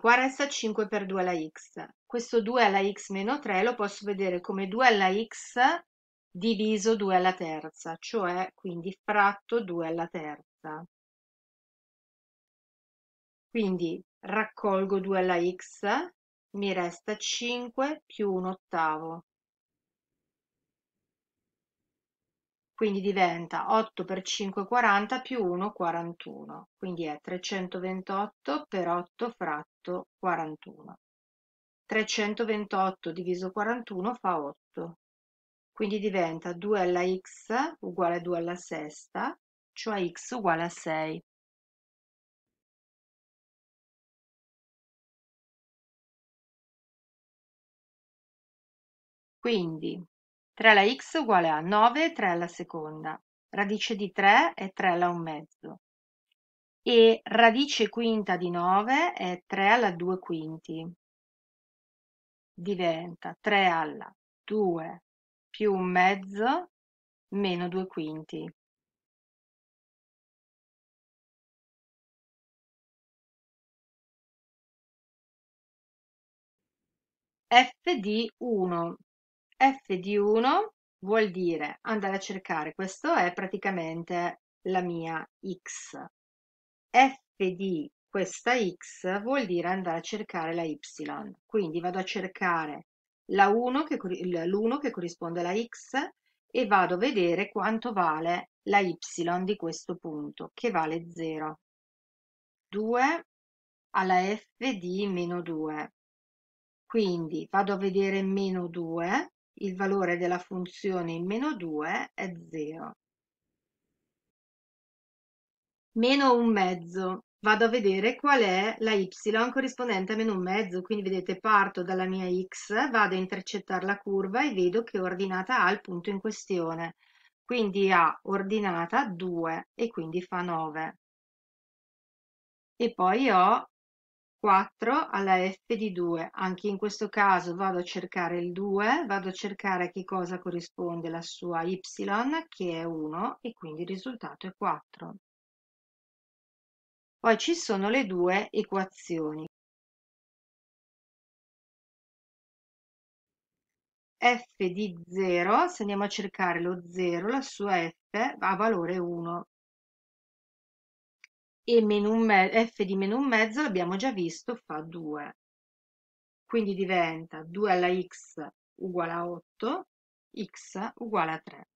Guarda a 5 per 2 alla x. Questo 2 alla x meno 3 lo posso vedere come 2 alla x diviso 2 alla terza, cioè quindi fratto 2 alla terza. Quindi raccolgo 2 alla x, mi resta 5 più un ottavo. quindi diventa 8 per 5 40 più 1 41, quindi è 328 per 8 fratto 41. 328 diviso 41 fa 8, quindi diventa 2 alla x uguale a 2 alla sesta, cioè x uguale a 6. Quindi 3 alla x uguale a 9 e 3 alla seconda, radice di 3 è 3 alla 1 mezzo e radice quinta di 9 è 3 alla 2 quinti, diventa 3 alla 2 più 1 mezzo meno 2 quinti. f di 1 f di 1 vuol dire andare a cercare, questo è praticamente la mia x. f di questa x vuol dire andare a cercare la y, quindi vado a cercare l'1 che, che corrisponde alla x e vado a vedere quanto vale la y di questo punto, che vale 0. 2 alla f di meno 2. Quindi vado a vedere meno 2 il valore della funzione in meno 2 è 0. Meno un mezzo. Vado a vedere qual è la y corrispondente a meno un mezzo, quindi vedete parto dalla mia x, vado a intercettare la curva e vedo che ordinata ha il punto in questione, quindi ha ordinata 2 e quindi fa 9 e poi ho 4 alla f di 2. Anche in questo caso vado a cercare il 2, vado a cercare che cosa corrisponde la sua y, che è 1, e quindi il risultato è 4. Poi ci sono le due equazioni. f di 0, se andiamo a cercare lo 0, la sua f ha valore 1 e meno un me- f di meno un mezzo l'abbiamo già visto fa 2. Quindi diventa 2 alla x uguale a 8, x uguale a 3.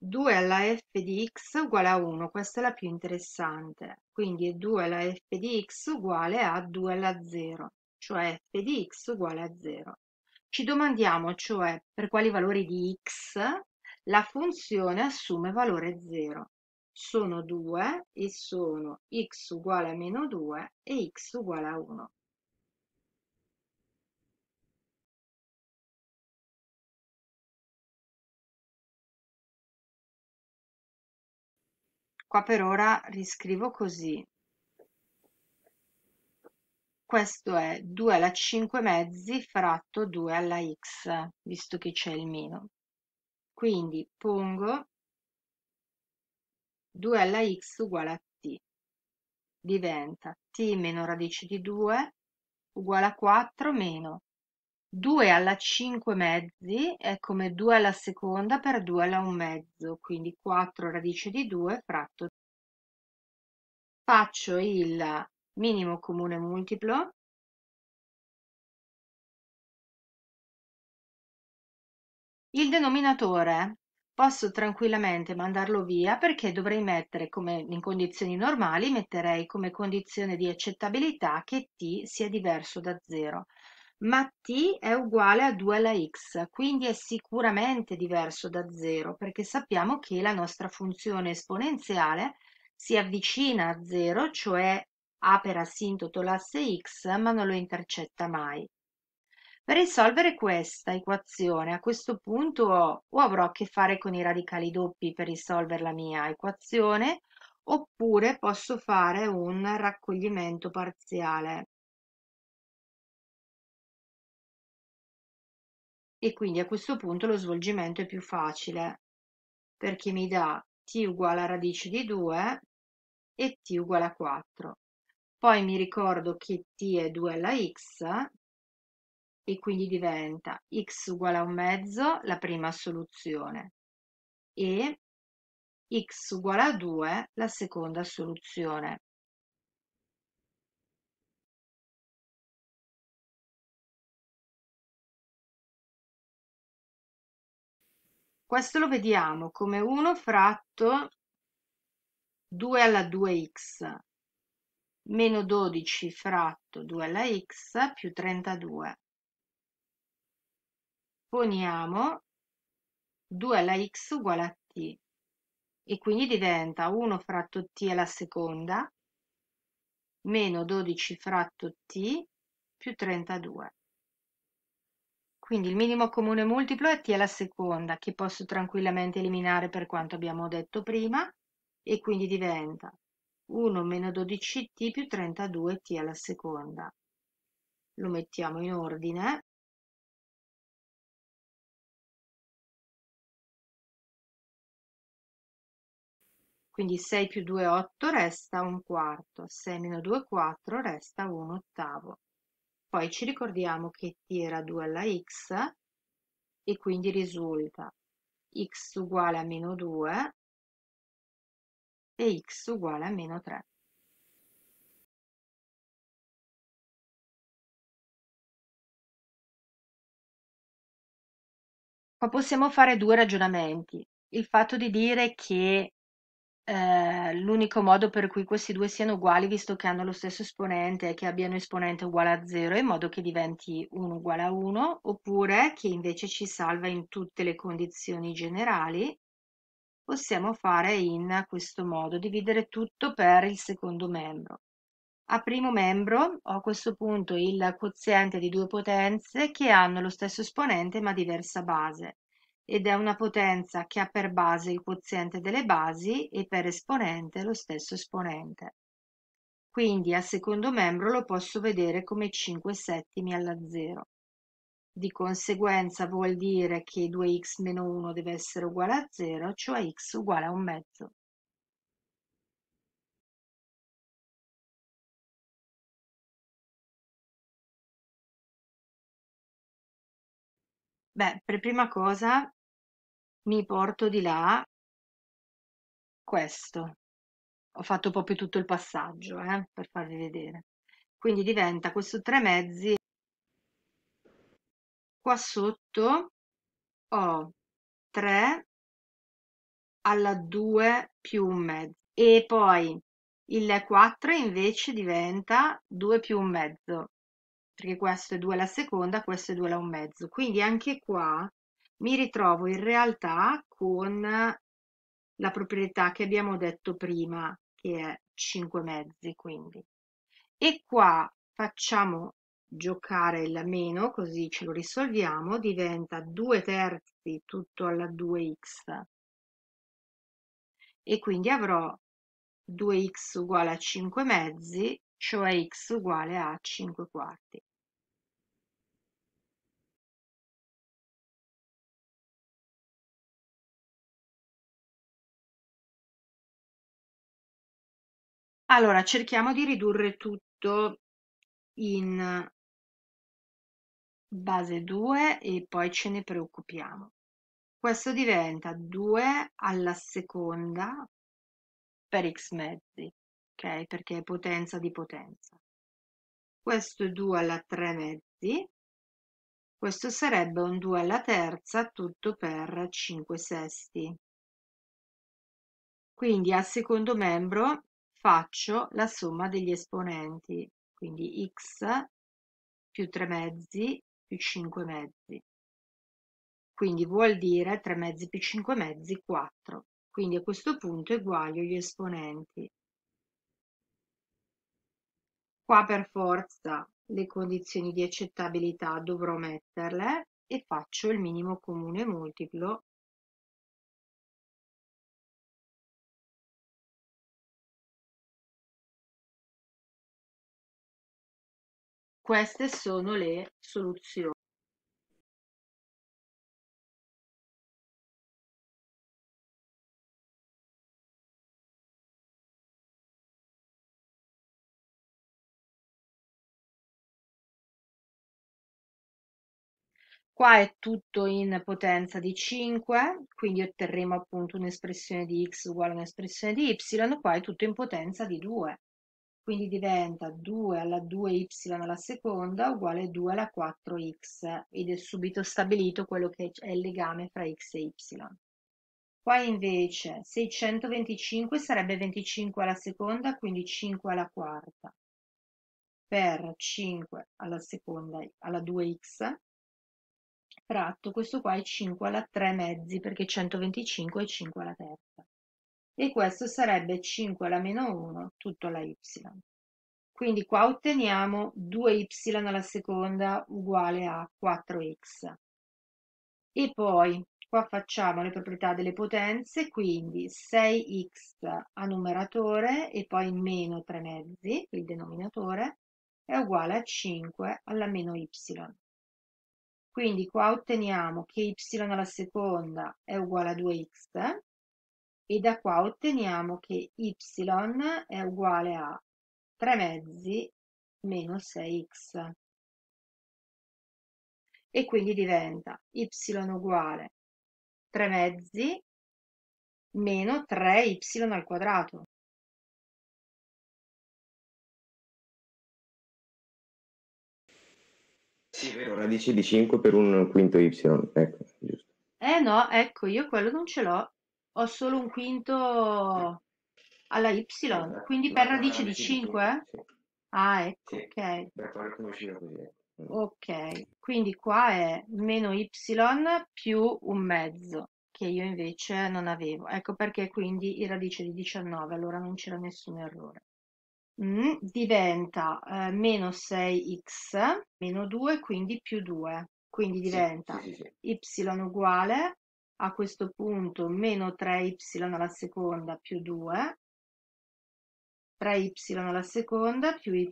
2 alla f di x uguale a 1, questa è la più interessante, quindi 2 alla f di x uguale a 2 alla 0, cioè f di x uguale a 0. Ci domandiamo cioè per quali valori di x la funzione assume valore 0. Sono 2 e sono x uguale a meno 2 e x uguale a 1. Qua per ora riscrivo così. Questo è 2 alla 5 mezzi fratto 2 alla x, visto che c'è il meno. Quindi pongo 2 alla x uguale a t. Diventa t meno radice di 2 uguale a 4 meno 2 alla 5 mezzi è come 2 alla seconda per 2 alla 1 mezzo, quindi 4 radice di 2 fratto. Faccio il minimo comune multiplo Il denominatore posso tranquillamente mandarlo via perché dovrei mettere come in condizioni normali, metterei come condizione di accettabilità che t sia diverso da 0. Ma t è uguale a 2 alla x, quindi è sicuramente diverso da 0 perché sappiamo che la nostra funzione esponenziale si avvicina a 0, cioè ha per asintoto l'asse x ma non lo intercetta mai. Per risolvere questa equazione a questo punto ho, o avrò a che fare con i radicali doppi per risolvere la mia equazione, oppure posso fare un raccoglimento parziale. E quindi a questo punto lo svolgimento è più facile, perché mi dà t uguale a radice di 2 e t uguale a 4. Poi mi ricordo che t è 2 alla x, e quindi diventa x uguale a un mezzo, la prima soluzione, e x uguale a 2, la seconda soluzione. Questo lo vediamo come 1 fratto 2 alla 2x meno 12 fratto 2 alla x più 32 poniamo 2 alla x uguale a t e quindi diventa 1 fratto t alla seconda meno 12 fratto t più 32. Quindi il minimo comune multiplo è t alla seconda, che posso tranquillamente eliminare per quanto abbiamo detto prima, e quindi diventa 1 meno 12t più 32t alla seconda. Lo mettiamo in ordine. Quindi 6 più 2 8 resta un quarto, 6 meno 2 4 resta un ottavo. Poi ci ricordiamo che t era 2 alla x e quindi risulta x uguale a meno 2 e x uguale a meno 3. Qua possiamo fare due ragionamenti. Il fatto di dire che eh, l'unico modo per cui questi due siano uguali, visto che hanno lo stesso esponente, è che abbiano esponente uguale a 0, in modo che diventi 1 uguale a 1, oppure che invece ci salva in tutte le condizioni generali, possiamo fare in questo modo, dividere tutto per il secondo membro. A primo membro ho a questo punto il quoziente di due potenze che hanno lo stesso esponente ma diversa base ed è una potenza che ha per base il quoziente delle basi e per esponente lo stesso esponente. Quindi al secondo membro lo posso vedere come 5 settimi alla 0. Di conseguenza vuol dire che 2x meno 1 deve essere uguale a 0, cioè x uguale a un mezzo. Beh, per prima cosa mi porto di là questo. Ho fatto proprio tutto il passaggio, eh, per farvi vedere. Quindi diventa questo tre mezzi. Qua sotto ho 3 alla 2 più un mezzo. E poi il 4 invece diventa 2 più un mezzo, perché questo è 2 alla seconda, questo è 2 alla un mezzo. Quindi anche qua mi ritrovo in realtà con la proprietà che abbiamo detto prima, che è 5 mezzi, quindi. E qua facciamo giocare la meno, così ce lo risolviamo, diventa 2 terzi tutto alla 2x. E quindi avrò 2x uguale a 5 mezzi, cioè x uguale a 5 quarti. Allora, cerchiamo di ridurre tutto in base 2 e poi ce ne preoccupiamo. Questo diventa 2 alla seconda per x mezzi, ok? Perché è potenza di potenza. Questo è 2 alla 3 mezzi, questo sarebbe un 2 alla terza, tutto per 5 sesti. Quindi al secondo membro faccio la somma degli esponenti, quindi x più 3 mezzi più 5 mezzi. Quindi vuol dire 3 mezzi più 5 mezzi 4. Quindi a questo punto eguaglio gli esponenti. Qua per forza le condizioni di accettabilità dovrò metterle e faccio il minimo comune multiplo Queste sono le soluzioni. Qua è tutto in potenza di 5, quindi otterremo appunto un'espressione di x uguale a un'espressione di y, qua è tutto in potenza di 2 quindi diventa 2 alla 2y alla seconda uguale 2 alla 4x ed è subito stabilito quello che è il legame fra x e y. Qua invece 625 sarebbe 25 alla seconda, quindi 5 alla quarta per 5 alla seconda alla 2x fratto questo qua è 5 alla 3 mezzi perché 125 è 5 alla terza e questo sarebbe 5 alla meno 1 tutto alla y. Quindi qua otteniamo 2y alla seconda uguale a 4x. E poi qua facciamo le proprietà delle potenze, quindi 6x a numeratore e poi meno 3 mezzi, il denominatore, è uguale a 5 alla meno y. Quindi qua otteniamo che y alla seconda è uguale a 2x e da qua otteniamo che y è uguale a 3 mezzi meno 6x e quindi diventa y uguale 3 mezzi meno 3y al quadrato. Sì, vero, radice di 5 per un quinto y, ecco, giusto. Eh no, ecco, io quello non ce l'ho ho solo un quinto alla Y, esatto, quindi per radice di 5? Ah, ecco, ok. Ecco. Mm. Ok, quindi qua è meno y più un mezzo, che io invece non avevo. Ecco perché quindi il radice di 19, allora non c'era nessun errore. Mm, diventa eh, meno 6x meno 2, quindi più 2. Quindi diventa sì, sì, sì, y uguale a questo punto meno 3y alla seconda più 2, 3y alla seconda più y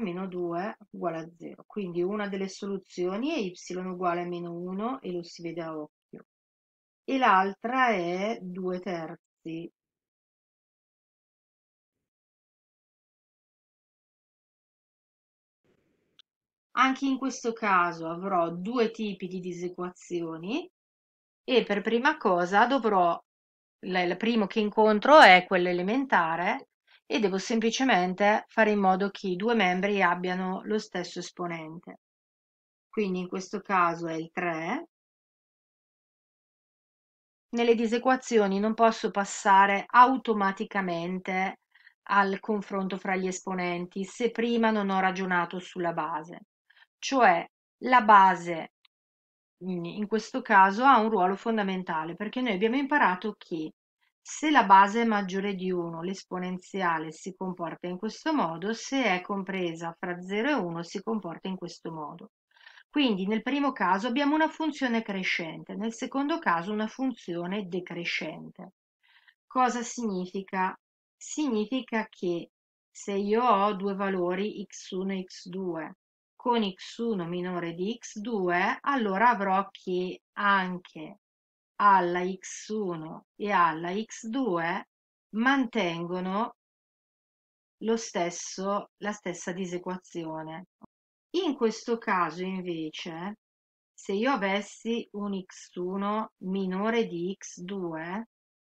meno 2 uguale a 0. Quindi una delle soluzioni è y uguale a meno 1 e lo si vede a occhio. E l'altra è 2 terzi. Anche in questo caso avrò due tipi di disequazioni e per prima cosa dovrò, il primo che incontro è quello elementare e devo semplicemente fare in modo che i due membri abbiano lo stesso esponente. Quindi in questo caso è il 3. Nelle disequazioni non posso passare automaticamente al confronto fra gli esponenti se prima non ho ragionato sulla base. Cioè la base in questo caso ha un ruolo fondamentale perché noi abbiamo imparato che se la base è maggiore di 1 l'esponenziale si comporta in questo modo, se è compresa fra 0 e 1 si comporta in questo modo. Quindi nel primo caso abbiamo una funzione crescente, nel secondo caso una funzione decrescente. Cosa significa? Significa che se io ho due valori x1 e x2 con x1 minore di x2, allora avrò che anche alla x1 e alla x2 mantengono lo stesso, la stessa disequazione. In questo caso invece, se io avessi un x1 minore di x2,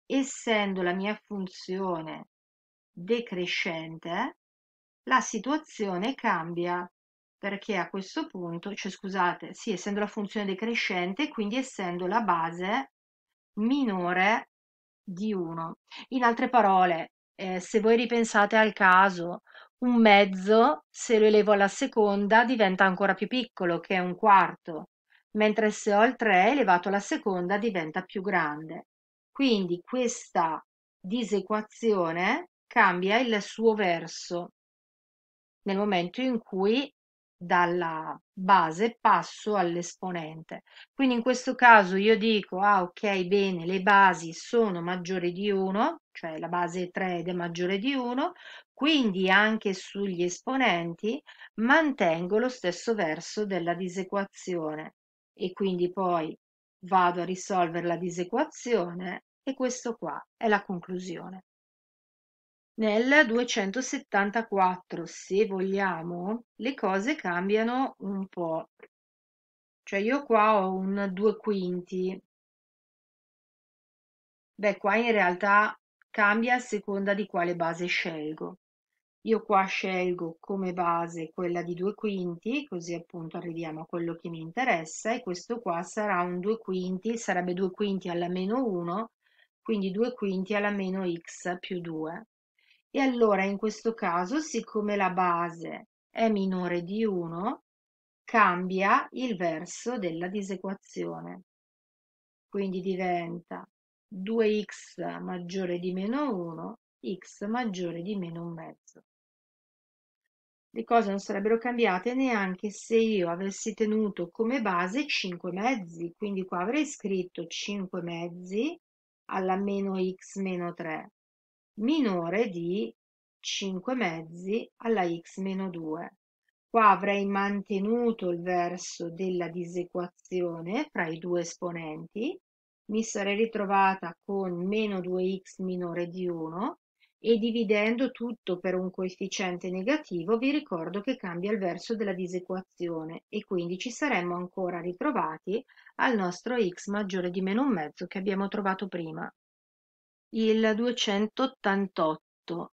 essendo la mia funzione decrescente, la situazione cambia perché a questo punto, cioè scusate, sì, essendo la funzione decrescente, quindi essendo la base minore di 1. In altre parole, eh, se voi ripensate al caso, un mezzo, se lo elevo alla seconda, diventa ancora più piccolo, che è un quarto, mentre se ho il 3 elevato alla seconda diventa più grande. Quindi questa disequazione cambia il suo verso nel momento in cui dalla base passo all'esponente. Quindi in questo caso io dico, ah ok, bene, le basi sono maggiori di 1, cioè la base 3 ed è maggiore di 1, quindi anche sugli esponenti mantengo lo stesso verso della disequazione e quindi poi vado a risolvere la disequazione e questo qua è la conclusione. Nel 274, se vogliamo, le cose cambiano un po'. Cioè io qua ho un 2 quinti. Beh, qua in realtà cambia a seconda di quale base scelgo. Io qua scelgo come base quella di 2 quinti, così appunto arriviamo a quello che mi interessa, e questo qua sarà un 2 quinti, sarebbe 2 quinti alla meno 1, quindi 2 quinti alla meno x più 2. E allora in questo caso, siccome la base è minore di 1, cambia il verso della disequazione. Quindi diventa 2x maggiore di meno 1, x maggiore di meno un mezzo. Le cose non sarebbero cambiate neanche se io avessi tenuto come base 5 mezzi, quindi qua avrei scritto 5 mezzi alla meno x meno 3 minore di 5 mezzi alla x meno 2. Qua avrei mantenuto il verso della disequazione fra i due esponenti, mi sarei ritrovata con meno 2x minore di 1 e dividendo tutto per un coefficiente negativo vi ricordo che cambia il verso della disequazione e quindi ci saremmo ancora ritrovati al nostro x maggiore di meno un mezzo che abbiamo trovato prima. Il 288.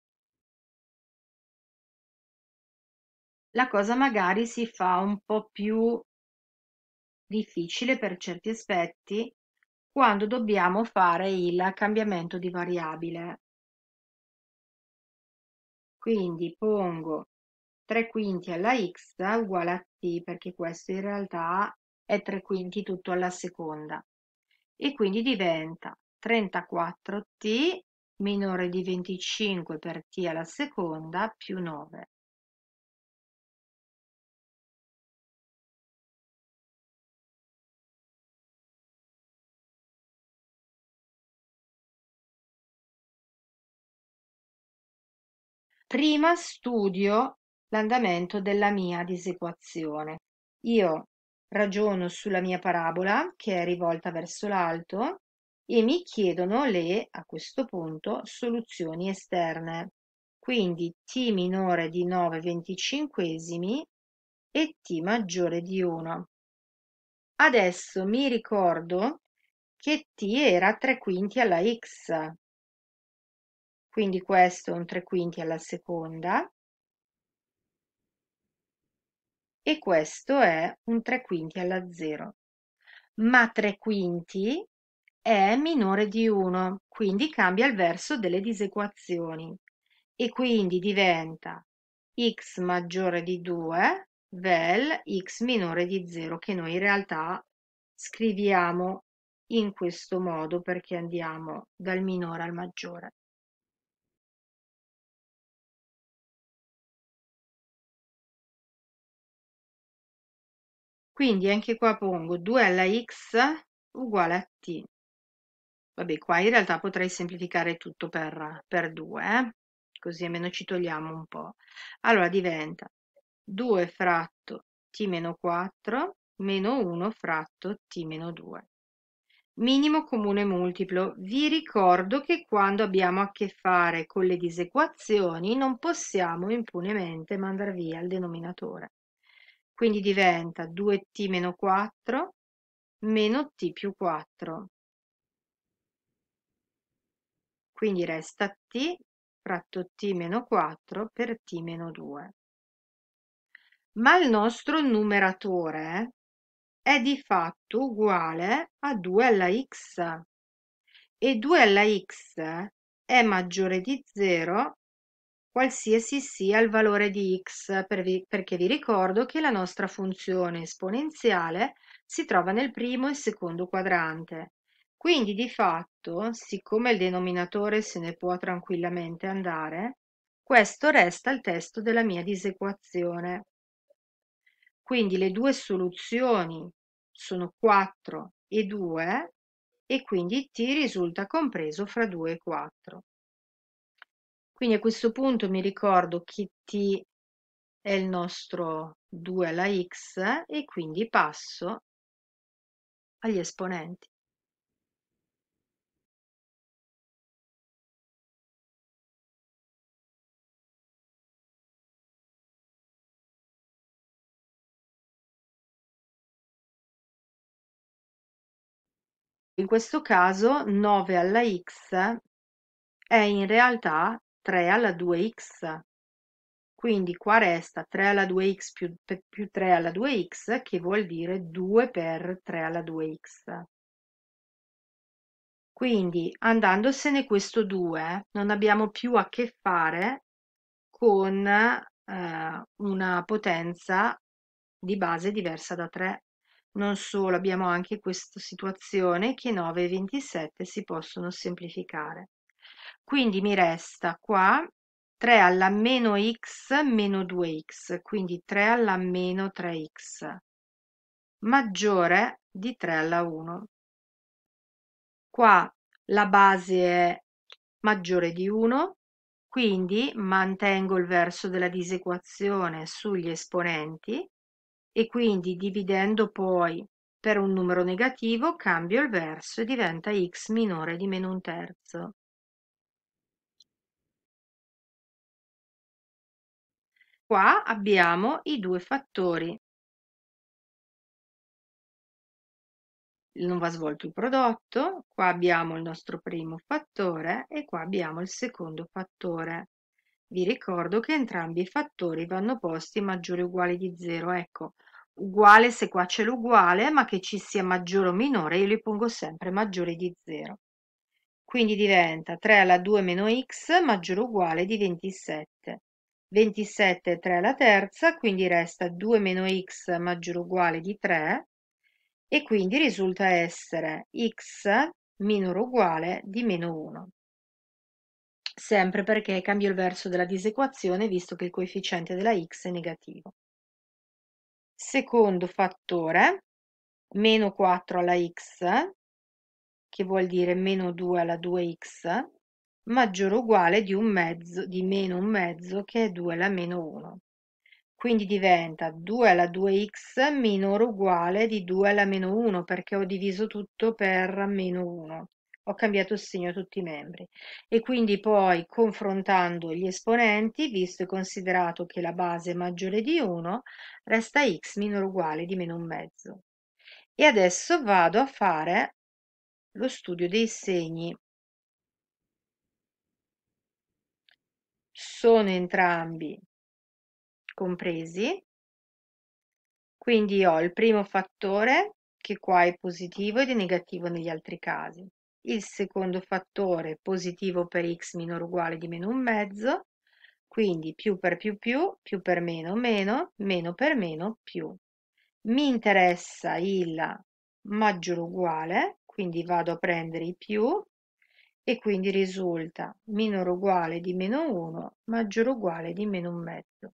La cosa magari si fa un po' più difficile per certi aspetti quando dobbiamo fare il cambiamento di variabile. Quindi pongo 3 quinti alla x uguale a t, perché questo in realtà è 3 quinti tutto alla seconda, e quindi diventa 34 t minore di 25 per t alla seconda più 9. prima studio l'andamento della mia disequazione. Io ragiono sulla mia parabola che è rivolta verso l'alto e mi chiedono le, a questo punto, soluzioni esterne. Quindi t minore di 9 venticinquesimi e t maggiore di 1. Adesso mi ricordo che t era 3 quinti alla x, quindi questo è un 3 quinti alla seconda e questo è un 3 quinti alla 0. Ma 3 quinti è minore di 1, quindi cambia il verso delle disequazioni e quindi diventa x maggiore di 2 vel x minore di 0 che noi in realtà scriviamo in questo modo perché andiamo dal minore al maggiore. Quindi anche qua pongo 2 alla x uguale a t Vabbè, qua in realtà potrei semplificare tutto per, per 2, eh? così almeno ci togliamo un po'. Allora diventa 2 fratto t meno 4 meno 1 fratto t meno 2. Minimo comune multiplo. Vi ricordo che quando abbiamo a che fare con le disequazioni non possiamo impunemente mandare via il denominatore. Quindi diventa 2t meno 4 meno t più 4 quindi resta t fratto t meno 4 per t meno 2. Ma il nostro numeratore è di fatto uguale a 2 alla x e 2 alla x è maggiore di 0 qualsiasi sia il valore di x perché vi ricordo che la nostra funzione esponenziale si trova nel primo e secondo quadrante quindi di fatto, siccome il denominatore se ne può tranquillamente andare, questo resta il testo della mia disequazione. Quindi le due soluzioni sono 4 e 2 e quindi t risulta compreso fra 2 e 4. Quindi a questo punto mi ricordo che t è il nostro 2 alla x e quindi passo agli esponenti. In questo caso 9 alla x è in realtà 3 alla 2x. Quindi qua resta 3 alla 2x più, più 3 alla 2x, che vuol dire 2 per 3 alla 2x. Quindi andandosene questo 2, non abbiamo più a che fare con eh, una potenza di base diversa da 3. Non solo, abbiamo anche questa situazione che 9 e 27 si possono semplificare. Quindi mi resta qua 3 alla meno x meno 2x, quindi 3 alla meno 3x, maggiore di 3 alla 1. Qua la base è maggiore di 1, quindi mantengo il verso della disequazione sugli esponenti e quindi dividendo poi per un numero negativo cambio il verso e diventa x minore di meno un terzo. Qua abbiamo i due fattori. Non va svolto il prodotto, qua abbiamo il nostro primo fattore e qua abbiamo il secondo fattore. Vi ricordo che entrambi i fattori vanno posti maggiori o uguali di 0. Ecco, uguale se qua c'è l'uguale, ma che ci sia maggiore o minore, io li pongo sempre maggiore di 0. Quindi diventa 3 alla 2 meno x maggiore o uguale di 27. 27 è 3 alla terza, quindi resta 2 meno x maggiore o uguale di 3 e quindi risulta essere x minore o uguale di meno 1. Sempre perché cambio il verso della disequazione visto che il coefficiente della x è negativo secondo fattore, meno 4 alla x, che vuol dire meno 2 alla 2x, maggiore o uguale di un mezzo, di meno un mezzo, che è 2 alla meno 1. Quindi diventa 2 alla 2x minore o uguale di 2 alla meno 1, perché ho diviso tutto per meno 1 ho cambiato segno a tutti i membri e quindi poi confrontando gli esponenti, visto e considerato che la base è maggiore di 1, resta x minore o uguale di meno un mezzo. E adesso vado a fare lo studio dei segni. Sono entrambi compresi, quindi ho il primo fattore che qua è positivo ed è negativo negli altri casi il secondo fattore positivo per x minore o uguale di meno un mezzo, quindi più per più più, più per meno meno, meno per meno più. Mi interessa il maggiore o uguale, quindi vado a prendere i più e quindi risulta minore o uguale di meno 1 maggiore o uguale di meno un mezzo.